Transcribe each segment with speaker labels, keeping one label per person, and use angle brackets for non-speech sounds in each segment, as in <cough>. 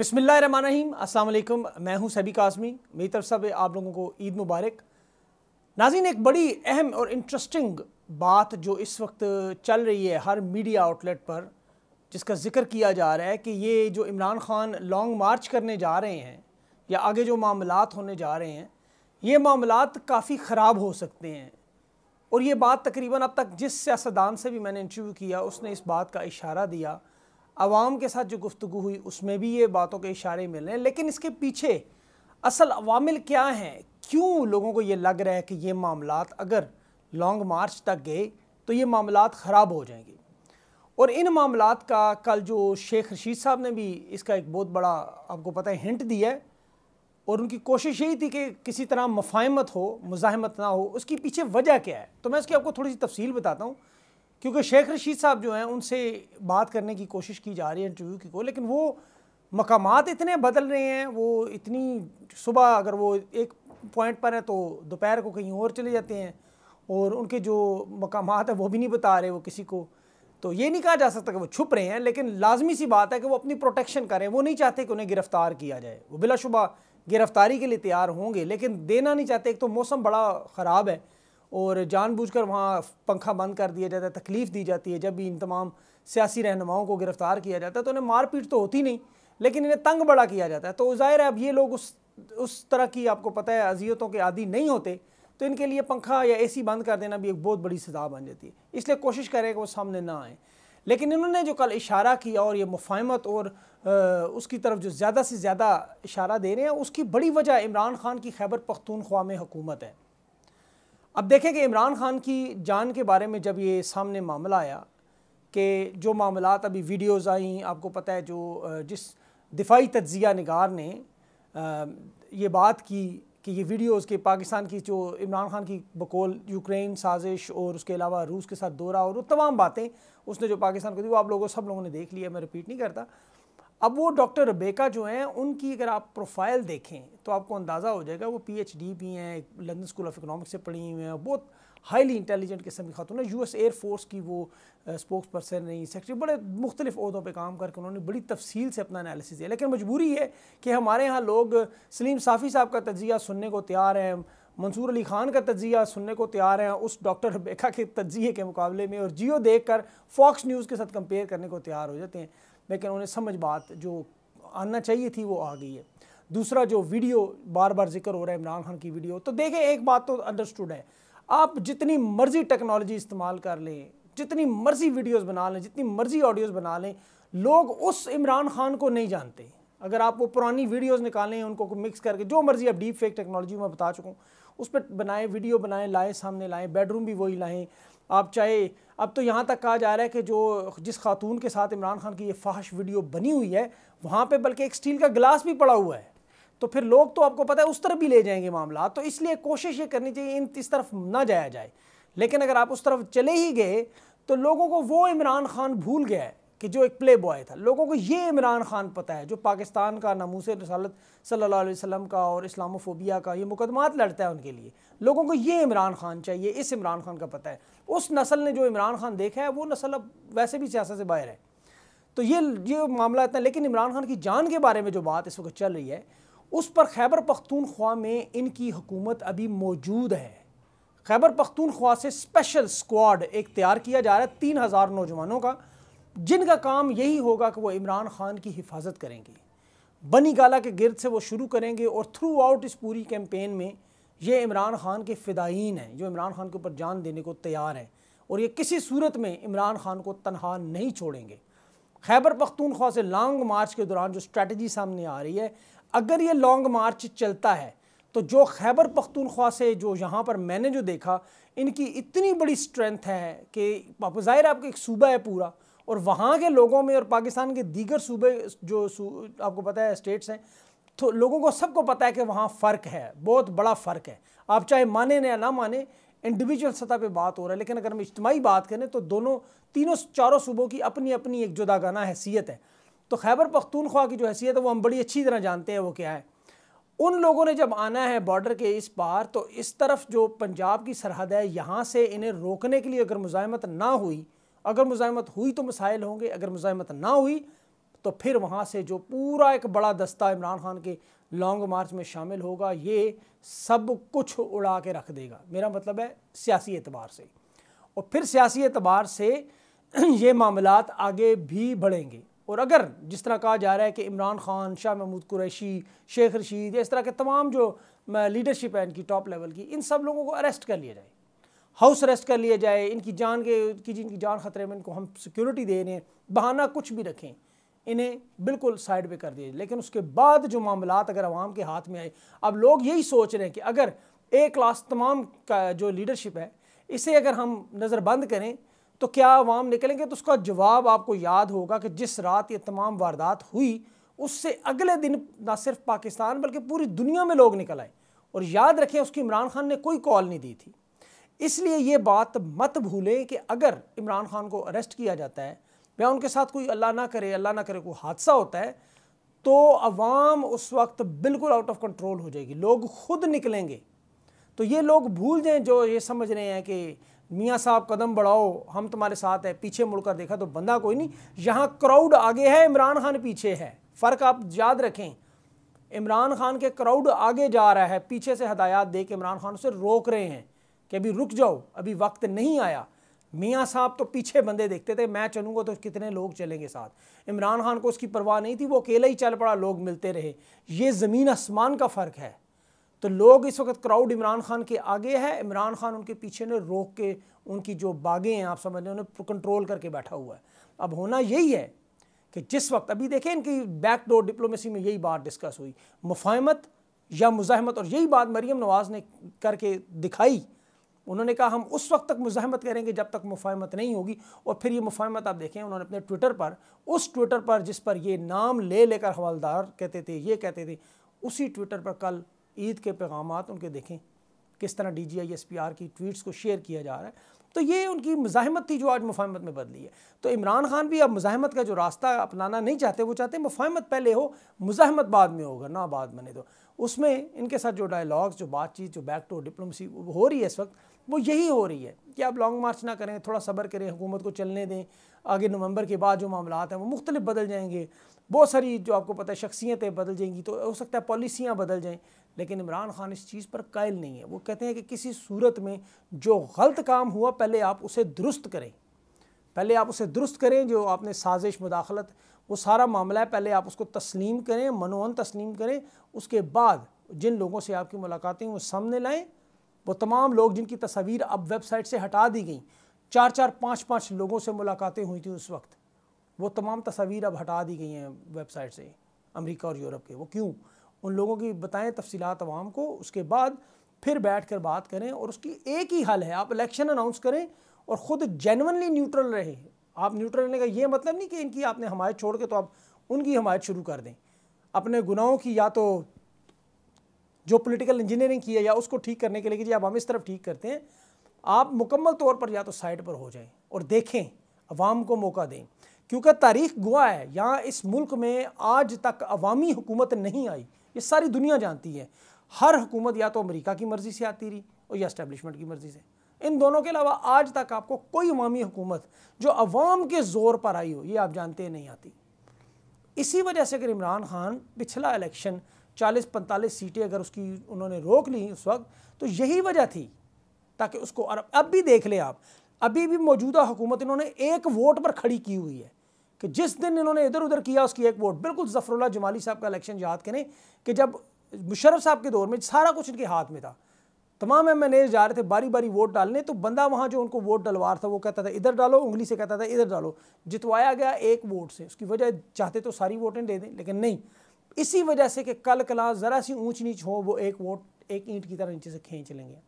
Speaker 1: बिसमीम अल्लाम मैं हूं सभी काजमी मेरी तरफ से आप लोगों को ईद मुबारक नाजीन एक बड़ी अहम और इंटरेस्टिंग बात जो इस वक्त चल रही है हर मीडिया आउटलेट पर जिसका जिक्र किया जा रहा है कि ये जो इमरान खान लॉन्ग मार्च करने जा रहे हैं या आगे जो मामला होने जा रहे हैं ये मामला काफ़ी ख़राब हो सकते हैं और ये बात तकरीबन अब तक जिस सियासदान से भी मैंने इंटरव्यू किया उसने इस बात का इशारा दिया आवाम के साथ जो गुफ्तु हुई उसमें भी ये बातों के इशारे मिल रहे हैं लेकिन इसके पीछे असल अवामिल क्या हैं क्यों लोगों को ये लग रहा है कि ये मामला अगर लॉन्ग मार्च तक गए तो ये मामला ख़राब हो जाएंगे और इन मामला का कल जो शेख रशीद साहब ने भी इसका एक बहुत बड़ा आपको पता है हिंट दिया है और उनकी कोशिश यही थी कि किसी तरह मफाहमत हो मुजाहमत ना हो उसकी पीछे वजह क्या है तो मैं इसकी आपको थोड़ी सी तफसील बताता हूँ क्योंकि शेख रशीद साहब जो हैं उनसे बात करने की कोशिश की जा रही है इंटरव्यू की को लेकिन वो मकाम इतने बदल रहे हैं वो इतनी सुबह अगर वो एक पॉइंट पर है तो दोपहर को कहीं और चले जाते हैं और उनके जो मकाम है वो भी नहीं बता रहे वो किसी को तो ये नहीं कहा जा सकता कि वो छुप रहे हैं लेकिन लाजमी सी बात है कि वो अपनी प्रोटेक्शन करें वो नहीं चाहते कि उन्हें गिरफ़्तार किया जाए वो बिलाशुबा गिरफ़्तारी के लिए तैयार होंगे लेकिन देना नहीं चाहते एक तो मौसम बड़ा ख़राब है और जानबूझकर वहाँ पंखा बंद कर दिया जाता है तकलीफ़ दी जाती है जब भी इन तमाम सियासी रहनुमाओं को गिरफ़्तार किया जाता है तो उन्हें मारपीट तो होती नहीं लेकिन इन्हें तंग बड़ा किया जाता है तो ज़ाहिर है अब ये लोग उस उस तरह की आपको पता है अजियतों के आदि नहीं होते तो इनके लिए पंखा या एसी बंद कर देना भी एक बहुत बड़ी सज़ा बन जाती है इसलिए कोशिश करें कि वो सामने ना आए लेकिन इन्होंने जो कल इशारा किया और ये मुफाहमत और आ, उसकी तरफ जो ज़्यादा से ज़्यादा इशारा दे रहे हैं उसकी बड़ी वजह इमरान खान की खैबर पख्तूनख्वा में हुकूमत है अब देखें कि इमरान खान की जान के बारे में जब ये सामने मामला आया कि जो मामला अभी वीडियोज़ आई आपको पता है जो जिस दिफाई तजिया नगार ने ये बात की कि ये वीडियोस के पाकिस्तान की जो इमरान खान की बकोल यूक्रेन साजिश और उसके अलावा रूस के साथ दौरा और वो तमाम बातें उसने जो पाकिस्तान को दी वो आप लोगों सब लोगों ने देख लिया मैं रिपीट नहीं करता अब वो डॉक्टर रबेका जो हैं उनकी अगर आप प्रोफाइल देखें तो आपको अंदाज़ा हो जाएगा वो पीएचडी भी हैं लंदन स्कूल ऑफ इकोनॉमिक्स से पढ़ी हुई हैं बहुत हाईली इंटेलिजेंट किस्म की खातून है यू एस एयरफोर्स की वो स्पोक्स पर्सन रही सेक्रेटरी बड़े मुख्तलिफ अहदों पर काम करके उन्होंने बड़ी तफसील से अपना एनालिसिस दिया लेकिन मजबूरी है कि हमारे यहाँ लोग सलीम साफ़ी साहब का तजिया सुनने को तैयार हैं मंसूर अली खान का तजिया सुनने को तैयार हैं उस डॉक्टर रबेका के तजिए के मुकाबले में और जियो देख कर फॉक्स न्यूज़ के साथ कंपेयर करने को तैयार हो जाते हैं लेकिन उन्हें समझ बात जो आना चाहिए थी वो आ गई है दूसरा जो वीडियो बार बार जिक्र हो रहा है इमरान खान की वीडियो तो देखें एक बात तो अंडरस्टूड है आप जितनी मर्ज़ी टेक्नोलॉजी इस्तेमाल कर लें जितनी मर्ज़ी वीडियोस बना लें जितनी मर्ज़ी ऑडियोज़ बना लें लोग उस इमरान खान को नहीं जानते अगर आप वो पुरानी वीडियोज़ निकालें उनको मिक्स करके जो मर्ज़ी आप डीप फेक टेक्नोलॉजी में बता चुका हूँ उस पर बनाएं वीडियो बनाएं लाएं सामने लाएं बेडरूम भी वही लाएं आप चाहे अब तो यहाँ तक कहा जा रहा है कि जो जिस खातून के साथ इमरान खान की ये फाहश वीडियो बनी हुई है वहाँ पे बल्कि एक स्टील का गिलास भी पड़ा हुआ है तो फिर लोग तो आपको पता है उस तरफ भी ले जाएंगे मामला तो इसलिए कोशिश ये करनी चाहिए इन इस तरफ ना जाया जाए लेकिन अगर आप उस तरफ चले ही गए तो लोगों को वो इमरान खान भूल गया है कि जो एक प्ले बॉय था लोगों को ये इमरान खान पता है जो पाकिस्तान का नमूस रसालत सल्ला वसम का और इस्लामोफोबिया का ये मुकदमात लड़ता है उनके लिए लोगों को ये इमरान खान चाहिए इस इमरान खान का पता है उस नस्ल ने जो इमरान खान देखा है वो नस्ल अब वैसे भी सियासत से बाहर है तो ये ये मामला इतना लेकिन इमरान खान की जान के बारे में जो बात इस वक्त चल रही है उस पर खैबर पख्तूनख्वा में इनकी हुकूमत अभी मौजूद है खैबर पख्तूनख्वा से स्पेशल स्क्वाड एक तैयार किया जा रहा है तीन हज़ार नौजवानों का जिनका काम यही होगा कि वो इमरान खान की हिफाजत करेंगे बनी गाला के गिरद से वो शुरू करेंगे और थ्रू आउट इस पूरी कैंपेन में ये इमरान खान के फ़िदाइन हैं जो इमरान खान के ऊपर जान देने को तैयार हैं और ये किसी सूरत में इमरान खान को तनहा नहीं छोड़ेंगे खैबर पख्तूनख्वा से लॉन्ग मार्च के दौरान जो स्ट्रैटी सामने आ रही है अगर ये लॉन्ग मार्च चलता है तो जो खैबर पख्तूनख्वा से जो यहाँ पर मैंने जो देखा इनकी इतनी बड़ी स्ट्रेंथ है कि ज़ाहिर आपका एक सूबा है पूरा और वहाँ के लोगों में और पाकिस्तान के दीगर सूबे जो सू, आपको पता है स्टेट्स हैं तो लोगों को सबको पता है कि वहाँ फ़र्क है बहुत बड़ा फ़र्क है आप चाहे माने या ना माने इंडिविजुअल सतह पे बात हो रहा है लेकिन अगर हम इज्तमाही बात करें तो दोनों तीनों चारों सूबों की अपनी अपनी एक जुदागाना हैसियत है तो खैबर पख्तूनख्वा की जो हैसियत है वो हम बड़ी अच्छी तरह जानते हैं वो क्या है उन लोगों ने जब आना है बॉर्डर के इस पार तो इस तरफ जो पंजाब की सरहद है यहाँ से इन्हें रोकने के लिए अगर मुजामत ना हुई अगर मुजामत हुई तो मसाइल होंगे अगर मुजामत ना हुई तो फिर वहाँ से जो पूरा एक बड़ा दस्ता इमरान खान के लॉन्ग मार्च में शामिल होगा ये सब कुछ उड़ा के रख देगा मेरा मतलब है सियासी एतबार से और फिर सियासी एतबार से <clears throat> ये मामला आगे भी बढ़ेंगे और अगर जिस तरह कहा जा रहा है कि इमरान खान शाह महमूद कुरैशी शेख रशीद इस तरह के तमाम जो लीडरशिप है इनकी टॉप लेवल की इन सब लोगों को अरेस्ट कर लिया जाए हाउस अरेस्ट कर लिया जाए इनकी जान के की जिनकी जान खतरे में इनको हम सिक्योरिटी दे रहे हैं बहाना कुछ भी रखें इन्हें बिल्कुल साइड पे कर दिया लेकिन उसके बाद जो मामला अगर आवाम के हाथ में आए अब लोग यही सोच रहे हैं कि अगर ए क्लास तमाम का जो लीडरशिप है इसे अगर हम नज़रबंद करें तो क्या आवाम निकलेंगे तो उसका जवाब आपको याद होगा कि जिस रात ये तमाम वारदात हुई उससे अगले दिन ना सिर्फ पाकिस्तान बल्कि पूरी दुनिया में लोग निकल आए और याद रखें उसकी इमरान खान ने कोई कॉल नहीं दी थी इसलिए ये बात मत भूलें कि अगर इमरान खान को अरेस्ट किया जाता है या उनके साथ कोई अल्लाह ना करे अल्लाह ना करे कोई हादसा होता है तो अवाम उस वक्त बिल्कुल आउट ऑफ कंट्रोल हो जाएगी लोग खुद निकलेंगे तो ये लोग भूल जाएं जो ये समझ रहे हैं कि मियाँ साहब कदम बढ़ाओ हम तुम्हारे साथ हैं पीछे मुड़कर देखा तो बंदा कोई नहीं यहाँ क्राउड आगे है इमरान खान पीछे है फ़र्क आप याद रखें इमरान खान के क्राउड आगे जा रहा है पीछे से हदायत दे के इमरान खान उसे रोक रहे हैं कि अभी रुक जाओ अभी वक्त नहीं आया मियाँ साहब तो पीछे बंदे देखते थे मैं चलूँगा तो कितने लोग चलेंगे साथ इमरान खान को उसकी परवाह नहीं थी वो अकेला ही चल पड़ा लोग मिलते रहे ये ज़मीन आसमान का फ़र्क है तो लोग इस वक्त क्राउड इमरान खान के आगे है इमरान खान उनके पीछे ने रोक के उनकी जो बागें हैं आप समझ रहे उन्हें कंट्रोल करके बैठा हुआ है अब होना यही है कि जिस वक्त अभी देखें इनकी बैक डोर डिप्लोमेसी में यही बात डिस्कस हुई मुफाहमत या मुजाहमत और यही बात मरीम नवाज़ ने करके दिखाई उन्होंने कहा हम उस वक्त तक मुजाहमत करेंगे जब तक मुफाहमत नहीं होगी और फिर ये मुफाहमत आप देखें उन्होंने अपने ट्विटर पर उस ट्विटर पर जिस पर ये नाम ले लेकर हवालदार कहते थे ये कहते थे उसी ट्विटर पर कल ईद के पैगाम उनके देखें किस तरह D G I S P R की ट्वीट्स को शेयर किया जा रहा है तो ये उनकी मुजाहमत थी जो आज मुफाहमत में बदली है तो इमरान खान भी अब मुजाहमत का जो रास्ता अपनाना नहीं चाहते वो चाहते मुफाहमत पहले हो मुजाहमत बाद में होगा ना बाद बने दो तो। उसमें इनके साथ जो डायलॉग्स जो बातचीत जो बैक टू डिप्लोमेसी हो रही है इस वक्त वो यही हो रही है कि आप लॉन्ग मार्च ना करें थोड़ा सब्र करें हुकूमत को चलने दें आगे नवंबर के बाद जो मामला हैं वो मुख्तलिफ बदल जाएंगे बहुत सारी जो आपको पता है शख्सियतें बदल जाएंगी तो हो सकता है पॉलिसियाँ बदल जाएँ लेकिन इमरान खान इस चीज़ पर कायल नहीं है वो कहते हैं कि किसी सूरत में जो गलत काम हुआ पहले आप उसे दुरुस्त करें पहले आप उसे दुरुस्त करें जो आपने साजिश मुदाखलत वो सारा मामला है पहले आप उसको तस्लीम करें मनोन तस्लीम करें उसके बाद जिन लोगों से आपकी मुलाकातें वो सामने लाएँ वो तमाम लोग जिनकी तस्वीर अब वेबसाइट से हटा दी गई चार चार पाँच पाँच लोगों से मुलाकातें हुई थी उस वक्त वो तमाम तस्वीर अब हटा दी गई हैं वेबसाइट से अमेरिका और यूरोप के वो क्यों उन लोगों की बताएं तफसीत आवाम को उसके बाद फिर बैठ कर बात करें और उसकी एक ही हल है आप इलेक्शन अनाउंस करें और ख़ुद जेनवनली न्यूट्रल रहें आप न्यूट्रल रहने का ये मतलब नहीं कि इनकी आपने हमायत छोड़ के तो आप उनकी हमायत शुरू कर दें अपने गुनाहों की या तो जो पॉलिटिकल इंजीनियरिंग की है या उसको ठीक करने के लिए कि जी आप हम इस तरफ ठीक करते हैं आप मुकम्मल तौर पर या तो साइड पर हो जाएं और देखें अवाम को मौका दें क्योंकि तारीख गुआ है यहाँ इस मुल्क में आज तक अवामी हुकूमत नहीं आई ये सारी दुनिया जानती है हर हुकूमत या तो अमेरिका की मर्ज़ी से आती रही और या इस्टेबलिशमेंट की मर्ज़ी से इन दोनों के अलावा आज तक आपको कोई अवामी हुकूमत जो अवाम के ज़ोर पर आई हो ये आप जानते नहीं आती इसी वजह से अगर इमरान खान पिछला इलेक्शन 40-45 सीटें अगर उसकी उन्होंने रोक ली उस वक्त तो यही वजह थी ताकि उसको और अब भी देख ले आप अभी भी मौजूदा हुकूमत इन्होंने एक वोट पर खड़ी की हुई है कि जिस दिन इन्होंने इधर उधर किया उसकी एक वोट बिल्कुल जफरुल्ला जमाली साहब का इलेक्शन याद करें कि जब मुशरफ साहब के दौर में सारा कुछ इनके हाथ में था तमाम एम एन जा रहे थे बारी बारी वोट डालने तो बंदा वहाँ जो उनको वोट डलवा रहा था वो कहता था इधर डालो उंगली से कहता था इधर डालो जितवाया गया एक वोट से उसकी वजह चाहते तो सारी वोटें दे दें लेकिन नहीं इसी वजह से कि कल कला ज़रा सी ऊँच नीच हो वो एक वोट एक ईंट की तरह नीचे से खींच लेंगे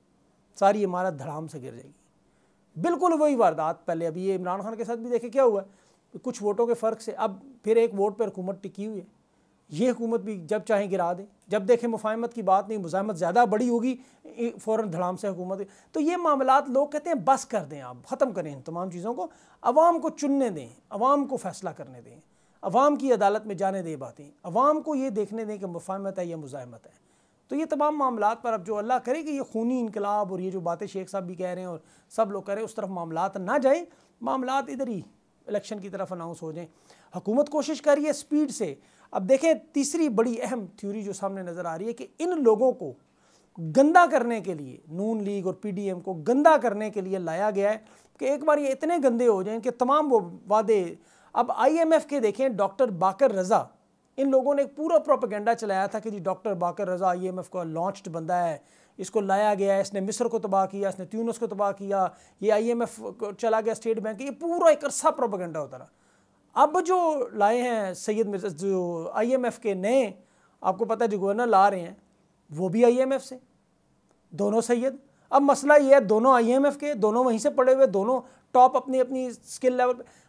Speaker 1: सारी इमारत धड़ाम से गिर जाएगी बिल्कुल वही वारदात पहले अभी ये इमरान खान के साथ भी देखे क्या हुआ कुछ वोटों के फ़र्क से अब फिर एक वोट पर हुकूमत टिकी हुई है ये हुकूमत भी जब चाहे गिरा दें जब देखें मुफाहमत की बात नहीं मुजामत ज़्यादा बड़ी होगी फ़ौर धड़ाम से हुकूमत तो ये मामला लोग कहते हैं बस कर दें आप ख़त्म करें इन तमाम चीज़ों को आवाम को चुनने दें आवाम को फ़ैसला करने दें अवाम की अदालत में जाने दें बातें अवाम को ये देखने दें कि मुफाहमत है या मुजामत है तो ये तमाम मामला पर अब जो अल्लाह करे कि ये खूनी इनकलाब और ये जो बातें शेख साहब भी कह रहे हैं और सब लोग कह रहे हैं उस तरफ मामला ना जाएँ मामला इधर ही इलेक्शन की तरफ अनाउंस हो जाएँ हुकूमत कोशिश करिए स्पीड से अब देखें तीसरी बड़ी अहम थ्योरी जो सामने नज़र आ रही है कि इन लोगों को गंदा करने के लिए नून लीग और पीडीएम को गंदा करने के लिए लाया गया है कि एक बार ये इतने गंदे हो जाएं कि तमाम वो वादे अब आईएमएफ के देखें डॉक्टर बाकर रज़ा इन लोगों ने एक पूरा प्रोपागेंडा चलाया था कि जी डॉक्टर बाकर रज़ा आईएमएफ का लॉन्च्ड बंदा है इसको लाया गया है इसने मिस्र को तबाह किया इसने त्यूनस को तबाह किया ये एफ़ चला गया स्टेट बैंक ये पूरा एक अरसा प्रोपागेंडा होता रहा अब जो लाए हैं सैयद मिर्जा जो आईएमएफ के नए आपको पता है जो गवर्नर ला रहे हैं वो भी आईएमएफ से दोनों सैयद अब मसला ये है दोनों आईएमएफ के दोनों वहीं से पड़े हुए दोनों टॉप अपनी अपनी स्किल लेवल पर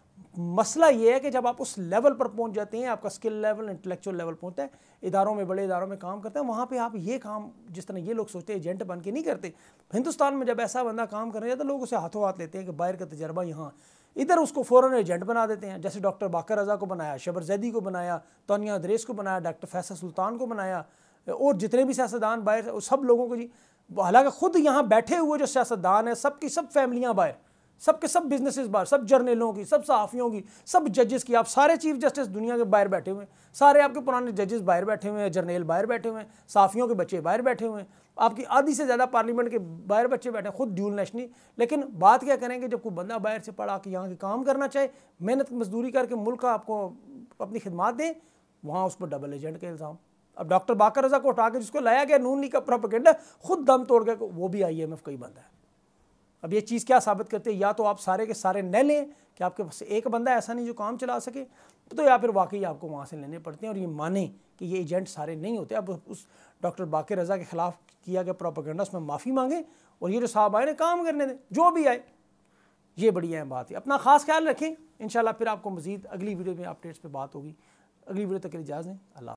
Speaker 1: मसला ये है कि जब आप उस लेवल पर पहुंच जाते हैं आपका स्किल लेवल इंटेलेक्चुअल लेवल पहुँचता है इदारों में बड़े इदारों में काम करते हैं वहाँ पर आप ये काम जिस तरह ये लोग सोचते हैं एजेंट बन के नहीं करते हिंदुस्तान में जब ऐसा बंदा काम करने जाता तो लोग उसे हाथों हाथ लेते हैं कि बाहर का तजर्बा यहाँ इधर उसको फ़ौरन एजेंट बना देते हैं जैसे डॉक्टर बाकर रज़ा को बनाया शबर जैदी को बनाया तोनिया अदरेस को बनाया डॉक्टर फैसल सुल्तान को बनाया और जितने भी सियासतदान बाहर सब लोगों को जी हालांकि ख़ुद यहाँ बैठे हुए जो सियासतदान हैं सब सब फैमिलियाँ बाहर सब सब बिजनेस बाहर सब जर्नलों की सब सहाफ़ियों की सब जजेस की आप सारे चीफ जस्टिस दुनिया के बाहर बैठे हुए हैं सारे आपके पुराने जजेस बाहर बैठे हुए हैं जर्नेल बाहर बैठे हुए हैं सहाफ़ियों के बच्चे बाहर बैठे हुए हैं आपकी आधी से ज़्यादा पार्लियामेंट के बाहर बच्चे बैठे हैं खुद ड्यूल नेशनी लेकिन बात क्या करेंगे जब कोई बंदा बाहर से पढ़ा के यहाँ के काम करना चाहे मेहनत मजदूरी करके मुल्क का आपको अपनी खिदमत दें वहाँ उस पर डबल एजेंट के इल्ज़ाम अब डॉक्टर बाकर रजा को उठा के जिसको लाया गया नून लीग का प्रोपोगेंडा खुद दम तोड़ गया वो भी आई एम एफ का ही बंदा है अब ये चीज़ क्या साबित करती है या तो आप सारे के सारे न लें कि आपके पास एक बंदा ऐसा नहीं जो काम चला सके तो या फिर वाकई आपको वहाँ से लेने पड़ते हैं और ये माने कि ये एजेंट सारे नहीं होते अब उस डॉक्टर बाकी रजा के ख़िलाफ़ किया गया प्रॉपरगेंडा उसमें माफ़ी मांगे और ये जो साहब आए ना काम करने दें जो भी आए ये बड़ी अहम बात है अपना ख़ास ख्याल रखें इन फिर आपको मज़ीद अगली वीडियो में अपडेट्स पर बात होगी अगली वीडियो तक के लिए इजाज़ दें अल्लाह